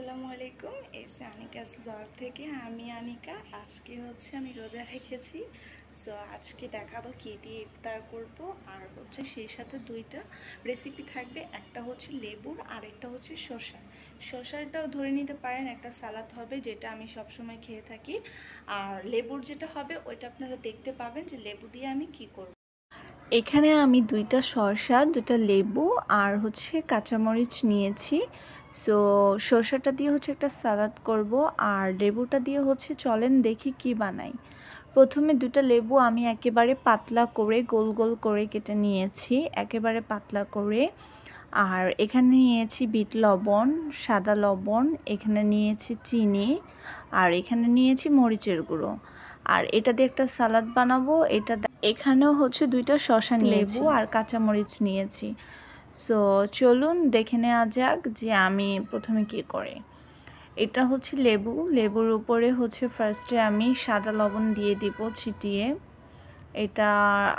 আসসালামু আলাইকুম S আনিকাস blog থেকে আমি আনিকা আজকে হচ্ছে আমি রোজা রেখেছি সো আজকে দেখাবো কী দিয়ে ইফতার করব আর হচ্ছে সেই সাথে দুইটা রেসিপি থাকবে একটা হচ্ছে লেবুর আর একটা হচ্ছে শসা শসাটাও ধরে নিতে পারেন একটা সালাদ হবে যেটা আমি সবসময় খেয়ে থাকি আর লেবুর যেটা হবে ওইটা আপনারা দেখতে পাবেন যে লেবু দিয়ে আমি কি করব এখানে আমি দুইটা শসা দুটা লেবু আর হচ্ছে কাঁচামরিচ নিয়েছি সো সর্ষাটা দিয়ে হচ্ছে একটা সালাদ করব আর লেবুটা দিয়ে হচ্ছে চলেন দেখি কি বানাই প্রথমে দুটা লেবু আমি একেবারে পাতলা করে গোল গোল করে কেটে নিয়েছি একেবারে পাতলা করে আর এখানে নিয়েছি বিট লবণ সাদা লবণ এখানে নিয়েছি চিনি আর এখানে নিয়েছি মরিচের গুঁড়ো আর এটা দিয়ে একটা সালাদ বানাবো এটা এখানেও হচ্ছে দুইটা শশা লেবু আর কাঁচামরিচ নিয়েছি সো চলুন দেখে নেওয়া যাক যে আমি প্রথমে কি করি এটা হচ্ছে লেবু লেবুর উপরে হচ্ছে ফার্স্টে আমি সাদা লবণ দিয়ে দিব ছিটিয়ে এটা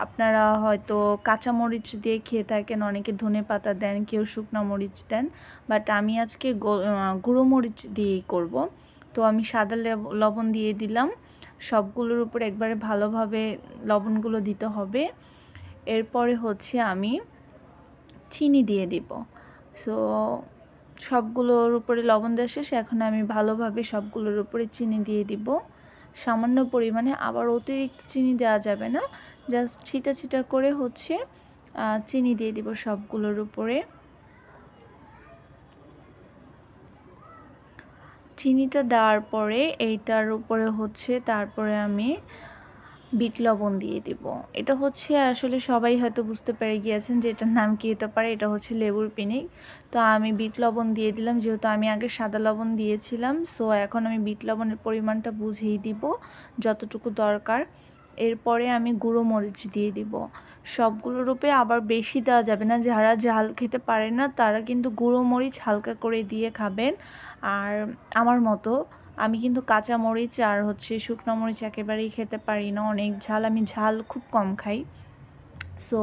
আপনারা হয়তো কাঁচা মরিচ দিয়ে খেয়ে থাকেন অনেকে ধনে পাতা দেন কেউ শুকনা মরিচ দেন বাট আমি আজকে গুঁড়ো মরিচ দিয়েই করব তো আমি সাদা লবণ দিয়ে দিলাম সবগুলোর উপর একবারে ভালোভাবে লবণগুলো দিতে হবে এরপরে হচ্ছে আমি চিনি দিয়ে দিব সো সবগুলোর উপরে লবণ দেওয়া শেষ এখন আমি ভালোভাবে সবগুলোর উপরে চিনি দিয়ে দিব সামান্য পরিমাণে আবার অতিরিক্ত চিনি দেওয়া যাবে না জাস্ট ছিটা ছিটা করে হচ্ছে চিনি দিয়ে দিব সবগুলোর উপরে চিনিটা দেওয়ার পরে এইটার উপরে হচ্ছে তারপরে আমি বিট লবণ দিয়ে দিব এটা হচ্ছে আসলে সবাই হয়তো বুঝতে পেরে গিয়েছেন যে এটার নাম কী হতে পারে এটা হচ্ছে লেবুর পিনিক তো আমি বিট লবণ দিয়ে দিলাম যেহেতু আমি আগে সাদা লবণ দিয়েছিলাম সো এখন আমি বিট লবণের পরিমাণটা বুঝিয়ে দিব যতটুকু দরকার এরপরে আমি গুঁড়ো মরিচ দিয়ে দিব সবগুলো রূপে আবার বেশি দেওয়া যাবে না যারা ঝাল খেতে পারে না তারা কিন্তু গুঁড়ো মরিচ হালকা করে দিয়ে খাবেন আর আমার মতো আমি কিন্তু কাঁচা মরিচ আর হচ্ছে শুকনো মরিচ একেবারেই খেতে পারি না অনেক ঝাল আমি ঝাল খুব কম খাই সো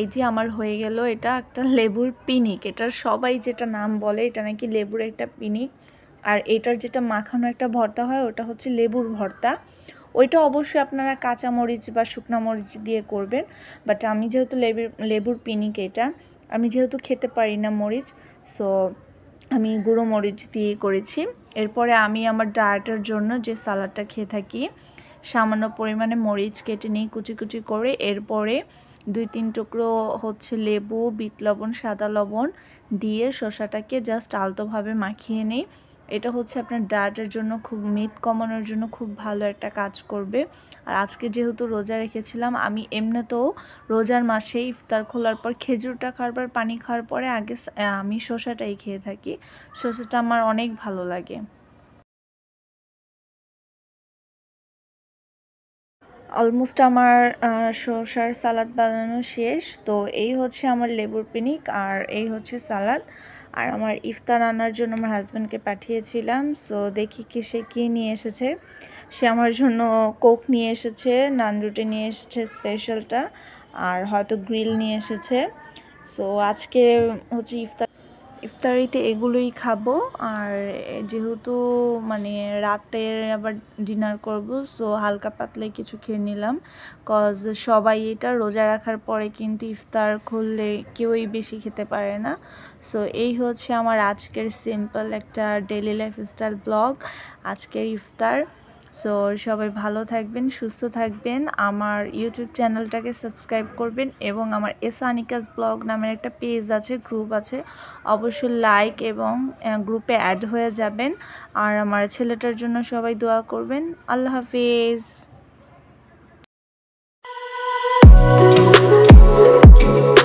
এই যে আমার হয়ে গেল এটা একটা লেবুর পিনিক এটার সবাই যেটা নাম বলে এটা নাকি লেবুর একটা পিনিক আর এটার যেটা মাখানো একটা ভর্তা হয় ওটা হচ্ছে লেবুর ভর্তা ওইটা অবশ্যই আপনারা কাঁচা মরিচ বা শুকনো মরিচ দিয়ে করবেন বাট আমি যেহেতু লেবুর লেবুর পিনিক এটা আমি যেহেতু খেতে পারি না মরিচ সো আমি গুঁড়ো মরিচ দিয়ে করেছি এরপরে আমি আমার ডায়েটের জন্য যে সালাডটা খেয়ে থাকি সামান্য পরিমাণে মরিচ কেটে নিই কুচি কুচি করে এরপরে দুই তিন টুকরো হচ্ছে লেবু বিট লবণ সাদা লবণ দিয়ে শসাটাকে জাস্ট আলতোভাবে মাখিয়ে নিই এটা হচ্ছে আপনার ডায়েটের জন্য খুব মেদ কমানোর জন্য খুব ভালো একটা কাজ করবে আর আজকে যেহেতু রোজা রেখেছিলাম আমি এমনিতেও রোজার মাসে ইফতার খোলার পর খেজুরটা খাওয়ার পর পানি খাওয়ার পরে আগে আমি শসাটাই খেয়ে থাকি শসাটা আমার অনেক ভালো লাগে অলমোস্ট আমার শসার সালাদ বানানো শেষ তো এই হচ্ছে আমার লেবুর পিনিক আর এই হচ্ছে সালাদ আর আমার ইফতার আনার জন্য আমার হাজব্যান্ডকে পাঠিয়েছিলাম সো দেখি কি সে কী নিয়ে এসেছে সে আমার জন্য কোক নিয়ে এসেছে নান রুটি নিয়ে এসেছে স্পেশালটা আর হয়তো গ্রিল নিয়ে এসেছে সো আজকে হচ্ছে ইফতার ইফতারিতে এগুলোই খাবো আর যেহেতু মানে রাতের আবার ডিনার করব সো হালকা পাতলাই কিছু খেয়ে নিলাম কজ সবাই এটা রোজা রাখার পরে কিন্তু ইফতার খুললে কেউই বেশি খেতে পারে না সো এই হচ্ছে আমার আজকের সিম্পল একটা ডেলি লাইফস্টাইল ব্লগ আজকের ইফতার সো সবাই ভালো থাকবেন সুস্থ থাকবেন আমার ইউটিউব চ্যানেলটাকে সাবস্ক্রাইব করবেন এবং আমার এসানিকাস ব্লগ নামের একটা পেজ আছে গ্রুপ আছে অবশ্যই লাইক এবং গ্রুপে অ্যাড হয়ে যাবেন আর আমার ছেলেটার জন্য সবাই দোয়া করবেন আল্লাহ হাফিজ